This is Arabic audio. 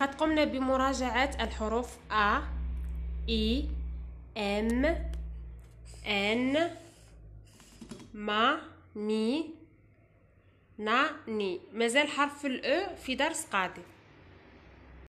قد قمنا بمراجعة الحروف A E, M N ما مي نا ني مازال حرف الأو e في درس قادم